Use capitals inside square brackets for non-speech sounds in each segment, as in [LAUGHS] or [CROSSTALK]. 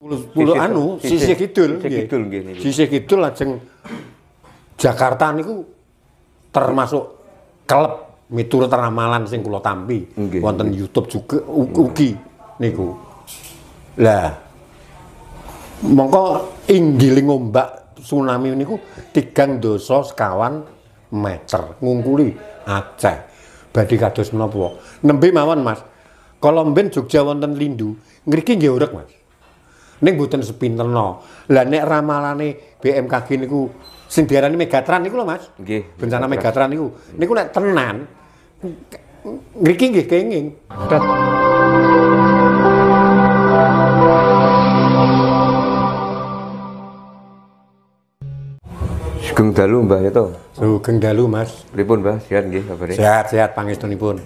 Pulau anu sisih kidul sisih kidul nggih sisih kidul lajeng Jakarta niku termasuk klub miturut ramalan sing kula tampi wonten YouTube juga ugi niku lah mongko inggiling ombak tsunami niku tigang dosa sekawan meter ngungkuli Aceh badhe kados menapa nembe mawon Mas kalau mben Jogja wonten lindu ngriki nggih urek Mas buatan sepinter no Lah nek ramalane BMKG ku, sing diarani Megatran niku loh Mas. okay, Bencana Megatran niku. ku nek tenan ngriki nggih kenging. Sugeng dalu Mbah itu. Ya Sugeng dalu Mas. Pripun Mbah? Sehat nggih kabare? Sehat, sehat pangestunipun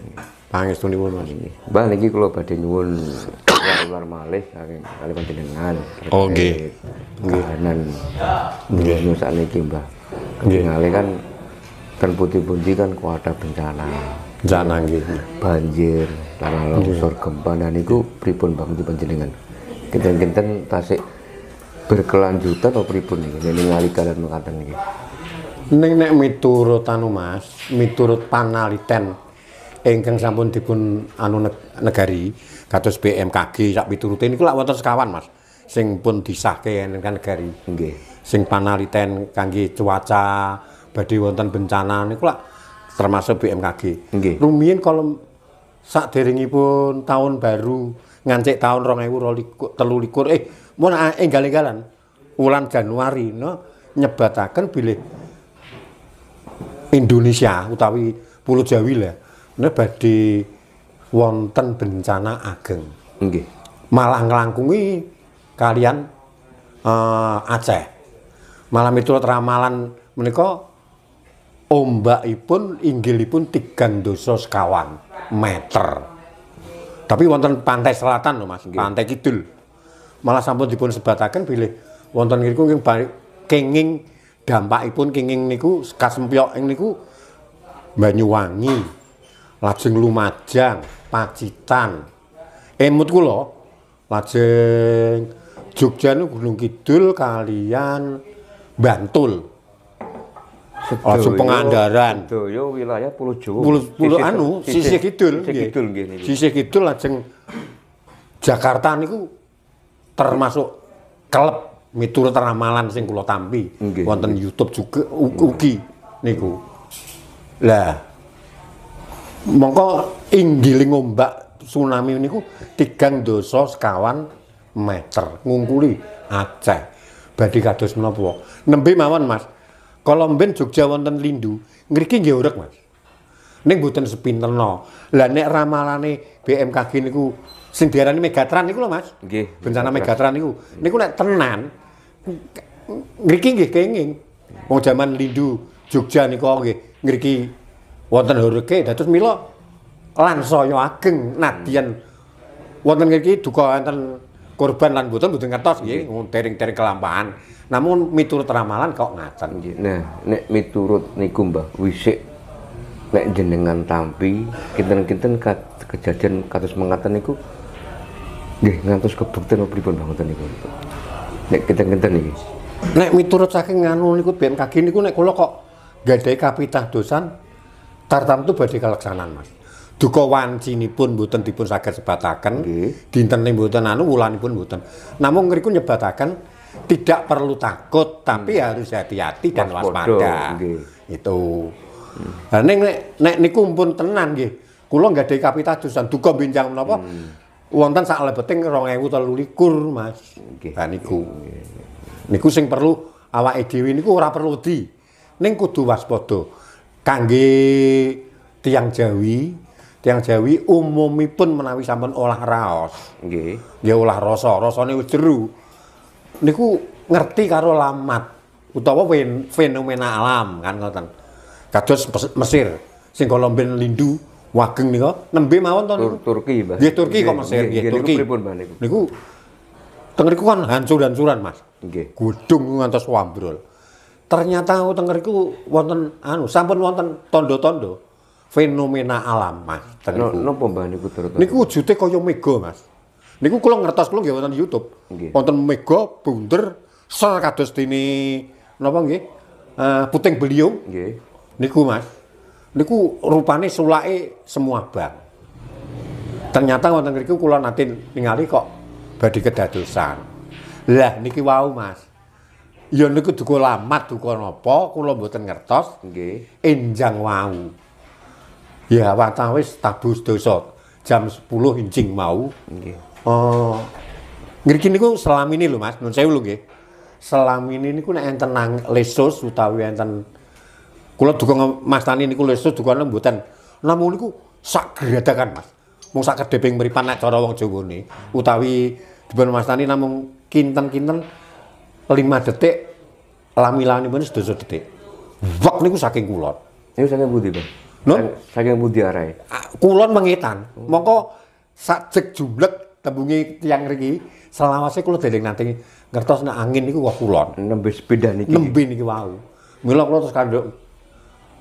tuh nyuwun Mas. Bah niki kalau badai nyuwun ular malih kali kali panjenengan. oke, oh, nggih. Nggih. Nggih nusa niki Mbah. Nggih kan kan putih-putih kan kuada bencana. Bencana nggih. Banjir, tanah longsor, gempa dan niku pripun Mbah di panjenengan? Kinten-kinten tasik berkelanjutan atau pripun niki? ngali kalian mengatakan niki. Nenek miturut anu Mas, miturut panaliten ingkang sampun dipun anu negari kados BMKG sak piturute niku lak wonten sekawan Mas sing pun disahke ingkang negari nggih sing panaliten kangge cuaca badhe wonten bencana niku lak termasuk BMKG nggih rumiyin kalau pun tahun baru ngancik tahun 2023 eh mun enggal-enggalan eh, wulan Januari no nyebataken bilih Indonesia utawi Pulau Jawi lah ini badi wonten bencana ageng. Nggih. Malah nglangkungi kalian uh, Aceh. Malam itu ramalan menika ombakipun inggilipun tiga dosa sekawan meter. Tapi wonten pantai selatan loh Mas, pantai kidul. Malah sampun dipun sebataken bilih wonten ngriku kenging dampak ipun kenging niku kasempyok niku Banyuwangi lajeng Lumajang, Pacitan. Emut eh, kula lajeng Jogja nu Gunung Kidul kalian Bantul. Langsung oh, Pengandaran. Sedaya wilayah Pulau Jawa. Pulau, pulau anu sisih kidul Sisi Kidul nggih Sisih kidul lajeng Jakarta niku termasuk klub miturut ramalan sing kula tampi wonten YouTube juga ugi niku. Lah mongko inggiling ombak tsunami niku tigang dosa sekawan meter ngungkuli Aceh badhe kados menapa nembe mawon Mas kolomben Jogja wonten lindu ngriki nggih urek Mas ning mboten sepinterno lah nek ramalane BMKG niku sing diarani Megatran niku lho Mas nggih bencana Megatran niku niku nek tenan ngriki nggih kenging wong jaman lindu Jogja niku nggih ngriki wonten hurike dados mila lan saya ageng nadyan wonten niki duka enten korban lan boten boten ngertos nggih tering-tering kelampahan namun miturut ramalan kok ngatan nggih nah nek miturut niku Mbah wisik nek jenengan tampi kinten-kinten kejadian kados mengaten niku nggih ngantos kebukten pripun bangunan niku nek kinten-kinten niki nek miturut saking nganu niku BMKG niku nek kula kok gadai kapitah dosan Tartam itu badhe kaleksanan, Mas. Duka wancinipun mboten dipun saged sebataken, okay. dintene mboten anu wulanipun mboten. Namung ngriku nyebataken tidak perlu takut, tapi hmm. harus hati-hati dan waspada. Okay. Itu. Hmm. nek nek niku pun tenan nggih. Kula nggadahi ada dan duka bincang menapa hmm. wonten sak lebeting 2023, Mas. Okay. Nah niku. Okay. Niku sing perlu awake dhewe niku ora perlu di. Ning kudu waspada kangge tiang Jawi, tiang Jawi umumipun menawi sampun olah raos. Nggih. olah olah rasa, rasane jero. Niku ngerti karo lamat utawa fenomena alam kan ngoten. Kados Mesir sing kala ben lindu wageng nika nembe mawon to Turki, Mas. Nggih Turki kok Mesir, nggih Turki. Niku teng kan hancur-hancuran, Mas. Nggih. Godhong ngantos wambrol ternyata weteng ngriku wonten anu sampun wonten tondo-tondo fenomena alam Mas teng no, no mbah niku terus? Niku wujude kaya mega Mas. Niku kula ngertos kula nggih wonten YouTube. Wonten mega bunder ser kados ini. napa nggih? Uh, puting beliung. Nggih. Niku Mas. Niku rupane sulake semua bang. Ternyata wonten ngriku kula nanti ningali kok badi kedadosan. Lah niki wau Mas ya niku duka lamat duka napa kula mboten ngertos nggih enjang wau ya watawis tabus dosa jam 10 injing mau nggih oh ngriki niku selamini lho Mas nun sewu lho nggih selamini niku nek enten nang lesus utawi enten kula duka tani niku lesus dukane mboten namun niku sak geradakan Mas mung sak kedheping beri nek cara wong nih. utawi dipun tani namung kinten-kinten lima detik lami-lami pun sedoso detik wak niku saking kulon ini saking budi bang no? saking budi arai ah, kulon mengitan hmm. mongko sajek jumlet tembungi tiang riki selawase kula deling nanti ngertos nek angin niku wah kulon nembe sepeda niki nembe niki wau mila kula terus kado,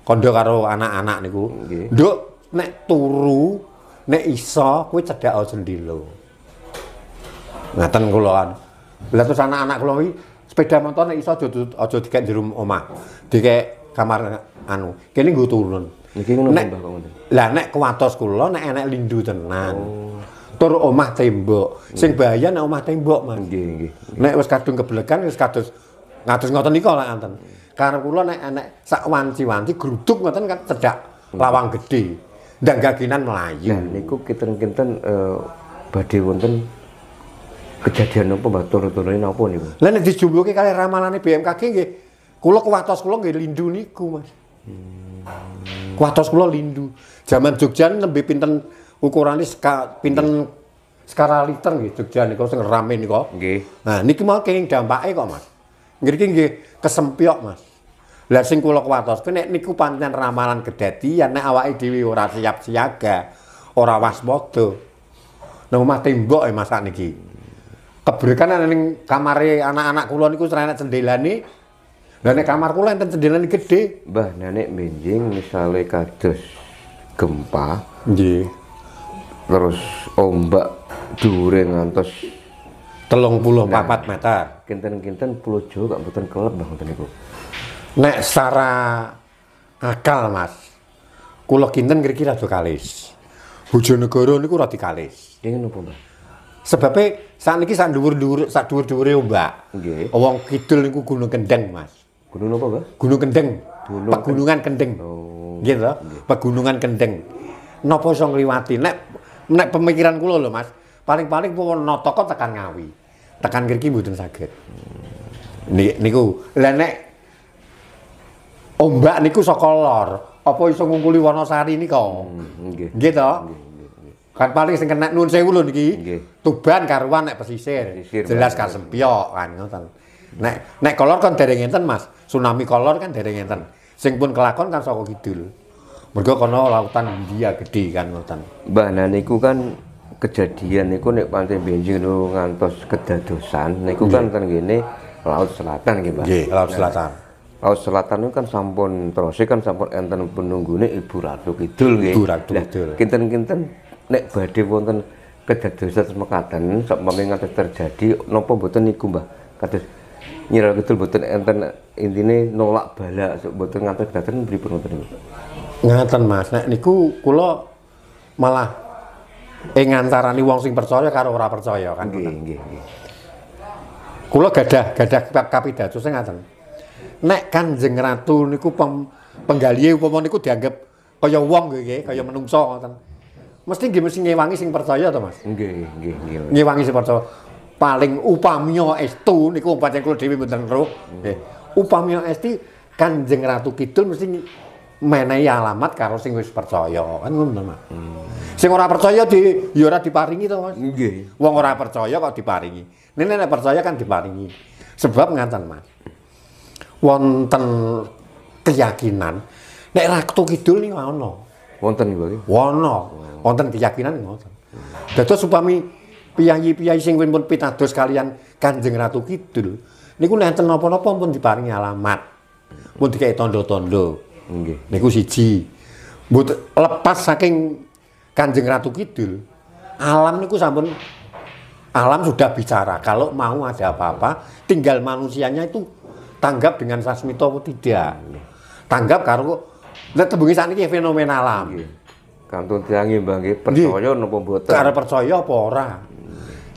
kado karo anak-anak nih nggih Do, nduk nek turu nek iso kuwi cedhak sendilo ngaten kula kan Lah terus anak-anak kula sepeda motor nek iso aja aja dikek jero omah. Dikek kamar anu. Kini nggo turun. Niki ngono Mbah kok ngono. Lah nek kuwatos kula nek enek lindu tenan. Oh. Tur omah tembok. Sing hmm. bahaya nek omah tembok, mah. Nggih, nggih. Nek wis kadung keblekan wis kados ngatus ngoten nika lak anten. Karep kula nek enek sak wanci-wanci gruduk ngoten kan cedak hmm. lawang gede Ndang gaginan Melayu. Nah, niku kinten-kinten uh, badhe wonten Kejadian apa mbak turun-turun apa nih? Lah nek ramalan kali ramalane BMKG nggih. kulo kuwatos kula nggih lindu niku, Mas. Hmm. Kuwatos kula lindu. Jaman Jogja nembe pinten ini seka, pinten skala liter nggih Jogja kau sing rame niku. Nggih. Nah niki mau kenging dampaknya kok, Mas. Ngriki nggih kesempiok Mas. Lah sing kula kuwatoske nek niku pancen ramalan kedadian nek awake dhewe ora siap siaga, ora waspada. Nang omah tembok ya e, masak niki kebrekan ana ning kamare anak-anak kula niku cerenek cendelane. Lah nek kamar kula enten cendelane gedhe. Mbah, nenek benjing misale kados gempa. Nggih. Terus ombak dhuwure ngantos telung puluh nah, meter. Kinten-kinten pulau Jawa gak mboten kelep Mbah wonten niku. Nek secara akal, Mas. Kula kinten kira-kira do kalis. Bojonegoro niku radikalis. Dene napa, Mbah? Sebabnya saat ini saat dulu dulu saat dulu dulu ya mbak. uang oh, Okay. kidul niku Gunung Kendeng mas. Gunung apa mbak? Gunung Kendeng. Gunung Pegunungan Kendeng. Oh. Gitu. Okay. Pegunungan Kendeng. Nopo song liwati. Nek nek pemikiran kulo loh mas. Paling-paling pun notoko tekan ngawi. Tekan kiri butuh sakit. Nih, niku. Lah nek ombak niku sokolor, lor. Apa iso ngumpuli Wonosari kau. okay. Hmm, gitu okay kan paling sing kena nun sewu lho niki Tuban karuan nek pesisir, jelas jelas sempio kan ngoten nek nek kolor kan dereng ngenten Mas tsunami kolor kan dereng ngenten sing pun kelakon kan saka kidul mergo kono lautan India gede kan ngoten Mbah nah niku kan kejadian niku nek pantai benjing lho ngantos kedadosan niku kan ten ngene laut selatan nggih Mbah nggih laut selatan Laut Selatan itu kan sampun terus kan sampun enten ini Ibu Ratu Kidul gitu Ibu Ratu Kidul. Kinten-kinten nek badhe wonten kedadosan semekaten sakmene ngantos terjadi nopo mboten niku Mbah kados nyiral kidul mboten enten intine nolak bala sok mboten ngantos kedadosan pripun wonten niku ngaten Mas nek niku kula malah ing antarani wong sing percaya karo ora percaya kan nggih nggih nggih kula gadah gadah kapidato sing ngaten nek Kanjeng Ratu niku pem, penggalihe upama niku dianggap kaya wong nggih kaya menungso ngoten mesti nggih mesti ngewangi sing percaya to, Mas? Nggih, nggih, nggih. Ngewangi sing percaya. Paling upamiya estu niku umpamane kula dhewe mboten roh. Nggih. Upamiya esti Kanjeng Ratu Kidul mesti menehi alamat karo sing wis percaya kan ngono Mas. Hmm. Sing ora percaya di ya ora diparingi to Mas. Nggih. Wong ora percaya kok diparingi. Nenek nek percaya kan diparingi. Sebab ngaten Mas. Wonten keyakinan nek Ratu Kidul niku ana. Wonten mboten? Wono. Wonten keyakinan ngoten. Dados upami piyayi-piyayi sing pun pitados kalian Kanjeng Ratu Kidul niku nenten napa-napa pun diparingi alamat. Pun dikai tondo tondo Nggih. Niku siji. Mbut lepas saking Kanjeng Ratu Kidul, alam niku sampun alam sudah bicara kalau mau ada apa-apa tinggal manusianya itu tanggap dengan sasmito atau tidak. Tanggap karo lah sana saniki fenomena alam. Nggih. Kantun diangi Mbah nggih, percaya napa mboten? Cara percaya apa ora?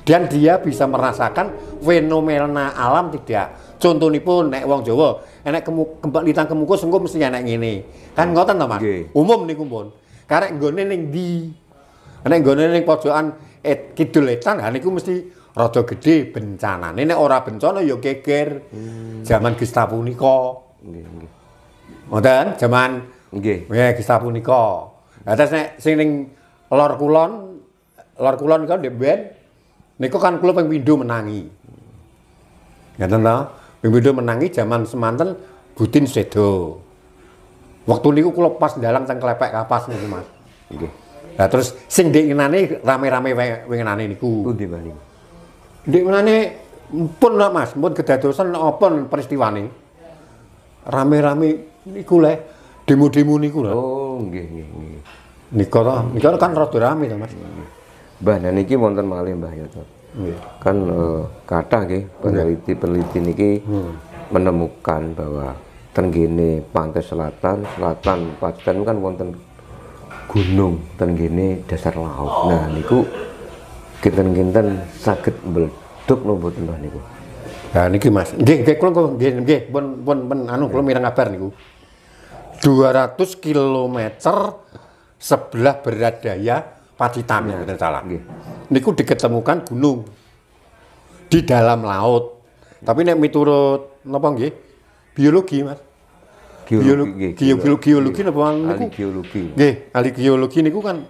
Dan dia bisa merasakan fenomena alam tidak. Contoh pun nek wong Jawa, enek kemuk kembak litang kemukus engko mesti enek ngene. Kan ngoten to, Mas? Umum niku pun. Karek nggone ning ndi? Nek nggone ning pojokan et, eh, kidul etan, ha niku mesti rada gede bencana, neng ora bencana ya geger. Hmm. Zaman Gestapo nika. Nggih, nggih. Ngoten, zaman Nggih. Nggih, ya, kisah punika. Atas nah, nek sing ning lor kulon, lor kulon kan ndek ben niku kan kula yang windu menangi. Ngaten ta? Ping pindho menangi zaman semanten Butin sedo. Waktu niku kula pas dalang teng klepek kapas nih Mas. Oke, Nah terus sing ndek ngenane rame-rame wingenane niku. Pundi, Mas? Ndek ngenane pun lah Mas, pun kedadosan peristiwa nih. Rame-rame niku leh Demo-demo niku lho. Oh, nggih nggih nggih. Nika to, nika kan rada rame to, Mas. Mbah nah niki wonten malih Mbah ya to. Nggih. Kan uh, kathah nggih peneliti-peneliti niki hmm. menemukan bahwa tenggene pantai selatan, selatan Pacitan kan wonten gunung tenggene dasar laut. Nah niku kinten-kinten sakit meledup lho mboten niku. Nah niki Mas, nggih nggih kula nggih nggih pun pun anu kula mireng kabar niku. 200 km sebelah berat daya Pacitan ya, benar salah. Nggih. Niku diketemukan gunung di dalam laut. Tapi nek miturut napa nggih? Biologi, Mas. Geologi, geologi, geologi iya. napa niku? Geologi. Nggih, ahli geologi niku kan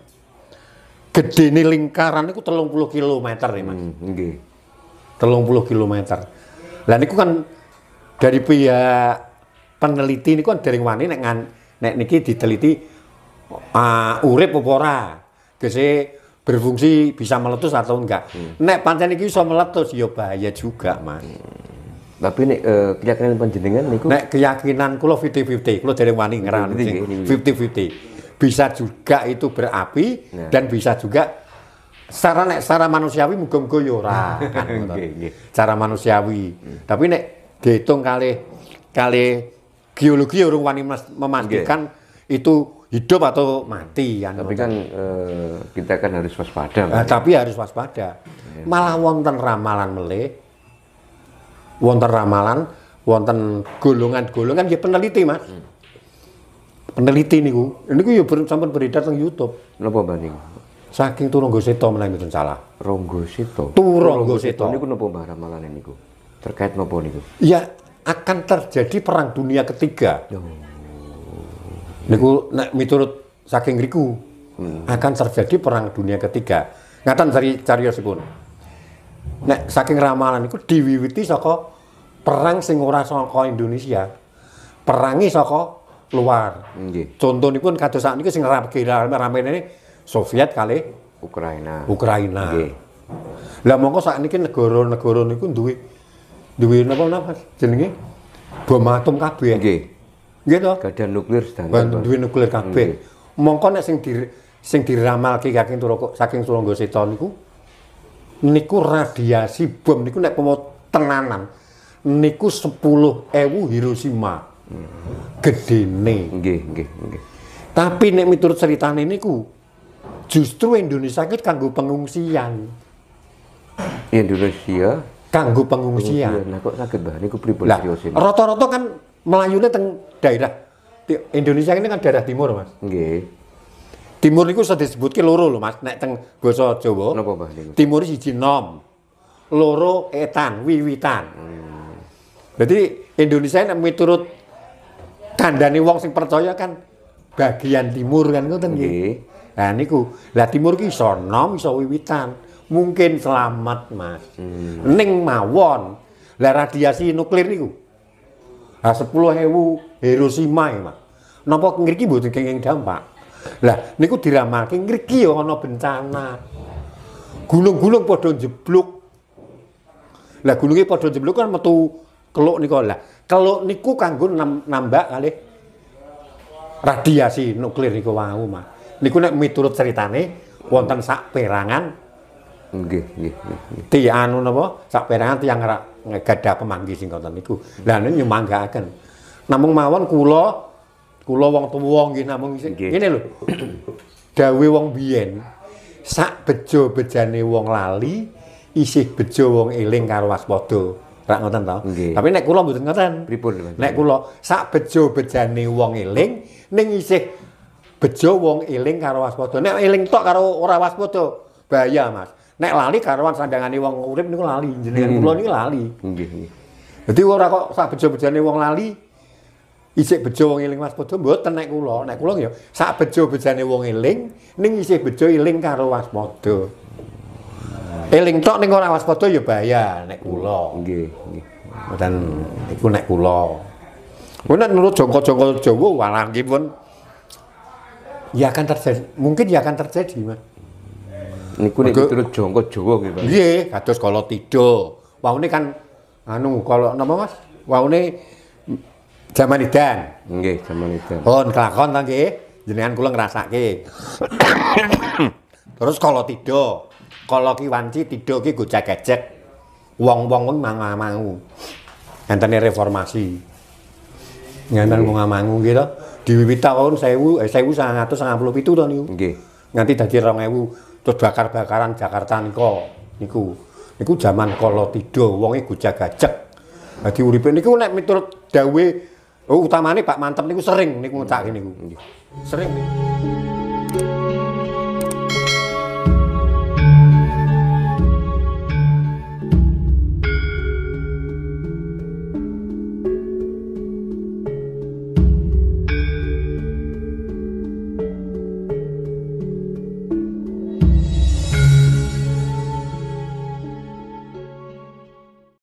nih lingkaran itu telung puluh kilometer ya, Mas. Hmm, telung puluh kilometer dan itu kan dari pihak peneliti ini kan dari wani nek ngan nek niki diteliti uh, urip apa ora. Gese berfungsi bisa meletus atau enggak. Hmm. Nek pancen iki bisa meletus ya bahaya juga, Mas. Hmm. Tapi nek uh, keyakinan panjenengan niku nek keyakinan kula 50-50, kula dereng wani ngeran 50-50. Bisa juga itu berapi nah. dan bisa juga secara nek secara manusiawi muga-muga ya ora [LAUGHS] kan, Cara manusiawi. Hmm. Tapi nek dihitung kali kali geologi orang ya wani memastikan okay. itu hidup atau mati ya Tapi kan e, kita kan harus waspada. Nah, kan? tapi harus waspada. Ya. Malah wonten ramalan melih. Wonten ramalan, wonten golongan-golongan ya peneliti, Mas. Hmm. Peneliti niku. Niku ya ber, sampai beredar di YouTube. Napa banding? Saking Turonggo Seto menawi itu salah. Ronggo Seto. Turonggo Seto. nopo napa ramalan ini ku Terkait nopo niku? Ya akan terjadi perang dunia ketiga. Niku nek miturut saking riku hmm. akan terjadi perang dunia ketiga. Ngatan dari cariyosipun. Nek saking ramalan itu diwiwiti saka perang sing ora saka Indonesia. Perangi saka luar. Nggih. Contone pun kados niku sing rame-rame Soviet kali Ukraina. Ukraina. Nggih. Lah sak niki negara-negara niku duwe duwe napa napa jenenge bom atom kabeh. Nggih. Nggih to? Gadah nuklir sedangkan. duwe nuklir kabeh. Mongko nek sing di sing diramalke saking Turoko saking Surangga Seta niku niku radiasi bom niku nek pomo tenanan niku 10.000 Hiroshima. gede Gedene. Nggih, nggih, nggih. Tapi nek miturut ceritane niku justru Indonesia iki kanggo pengungsian. Indonesia ganggu pengungsian. Nah, kok sakit bah Ini pripun nah, Roto-roto kan melayunya teng daerah Indonesia ini kan daerah timur, Mas. Nggih. Timur itu sudah ke loro loh Mas, nek teng Boso Jawa. Nopo bah Timur si jinom, Loro etan, wiwitan. Hmm. Berarti Indonesia ini miturut kandani wong sing percaya kan bagian timur kan ngoten nggih. Nah niku, lah timur ki iso nom, iso wiwitan mungkin selamat mas hmm. neng mawon lah radiasi nuklir itu nah, 10 hewu Hiroshima ya mas nopo ngriki buat kenging dampak lah niku diramalke ngerti ya ana bencana gunung-gunung padha jeblok lah gunungnya padha jeblok kan metu keluk niku lah keluk niku kanggo nambah kali radiasi nuklir niku wau mah niku nek miturut ceritane wonten sak perangan Nggih, nggih, nggih. Ti anu napa saperangan tiyang gadah pemanggi singkatan itu dan Lah niku akan. Namung mawon kulo kulo wong tuwa nggih namun ini loh. Dawe wong bien sak bejo-bejane wong lali isih bejo wong eling karo waspada. Rak ngoten to. Tapi nek kula mboten ngoten. Pripun? Nek kula sak bejo bejane wong eling ning isih bejo wong eling karo waspada. Nek eling tok karo ora waspada bahaya, Mas. Nek lali karuan sandangane wong urip niku lali, jenengan hmm. kula niku lali. Nggih, nggih. Dadi ora kok sak bejo-bejone wong lali isih bejo wong eling Mas Podo mboten nek kula. Nek kula ya sak bejo-bejane wong eling ning isih bejo eling karo Mas Podo. Eling tok ning ora Mas Podo ya bahaya nek kula. Nggih, nggih. Dan iku nek kula. Kuwi menurut jongko-jongko Jawa walang pun ya akan terjadi. Mungkin ya akan terjadi, Mas. Niku itu miturut jongkok jowo gitu. Iya katus kalau tidur. Wah ini kan anu kalau nama Mas? Waune jaman idan. Iya zaman idan. Pun kelakon tangki, jenengan kulo ngerasa ki. [COUGHS] Terus kalau tidur, kalau ki wanci tidur ki cek, gejek Wong-wong kuwi mangamangu. Entahnya reformasi. ngenten wong amangu gitu. Di diwiwit tahun sangat eh itu to niku Nanti dari orang 2000 terus bakar-bakaran Jakarta niko niku niku zaman kala tido wonge gojak gajek dadi uripe niku nek miturut dawe oh, utamane Pak Mantep niku sering niku ngucak niku sering niku.